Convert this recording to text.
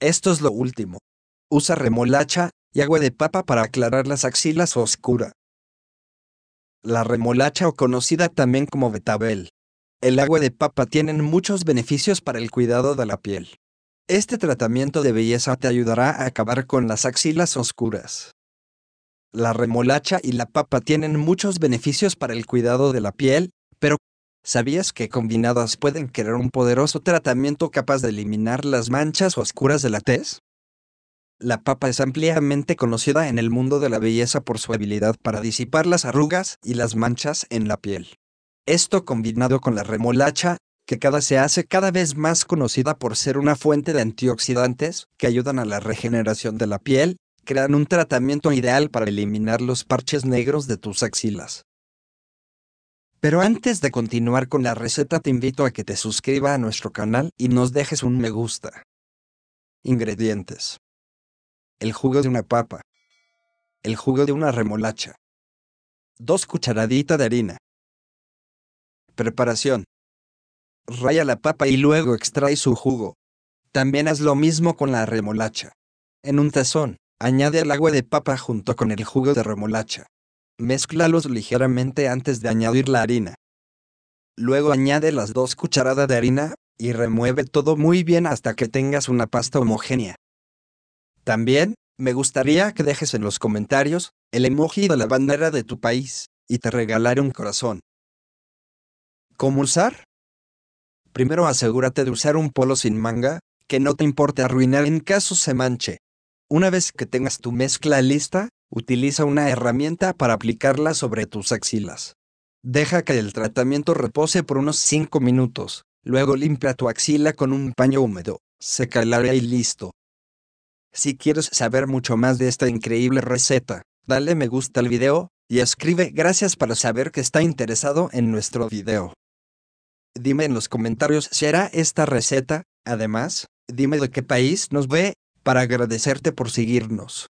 Esto es lo último. Usa remolacha y agua de papa para aclarar las axilas oscuras. oscura. La remolacha o conocida también como betabel. El agua de papa tienen muchos beneficios para el cuidado de la piel. Este tratamiento de belleza te ayudará a acabar con las axilas oscuras. La remolacha y la papa tienen muchos beneficios para el cuidado de la piel, pero ¿Sabías que combinadas pueden crear un poderoso tratamiento capaz de eliminar las manchas oscuras de la tez? La papa es ampliamente conocida en el mundo de la belleza por su habilidad para disipar las arrugas y las manchas en la piel. Esto combinado con la remolacha, que cada se hace cada vez más conocida por ser una fuente de antioxidantes que ayudan a la regeneración de la piel, crean un tratamiento ideal para eliminar los parches negros de tus axilas. Pero antes de continuar con la receta te invito a que te suscriba a nuestro canal y nos dejes un me gusta. Ingredientes. El jugo de una papa. El jugo de una remolacha. Dos cucharaditas de harina. Preparación. Raya la papa y luego extrae su jugo. También haz lo mismo con la remolacha. En un tazón, añade el agua de papa junto con el jugo de remolacha. Mézclalos ligeramente antes de añadir la harina. Luego añade las dos cucharadas de harina, y remueve todo muy bien hasta que tengas una pasta homogénea. También, me gustaría que dejes en los comentarios el emoji de la bandera de tu país, y te regalaré un corazón. ¿Cómo usar? Primero asegúrate de usar un polo sin manga, que no te importe arruinar en caso se manche. Una vez que tengas tu mezcla lista, Utiliza una herramienta para aplicarla sobre tus axilas. Deja que el tratamiento repose por unos 5 minutos, luego limpia tu axila con un paño húmedo, seca el y listo. Si quieres saber mucho más de esta increíble receta, dale me gusta al video, y escribe gracias para saber que está interesado en nuestro video. Dime en los comentarios si hará esta receta, además, dime de qué país nos ve, para agradecerte por seguirnos.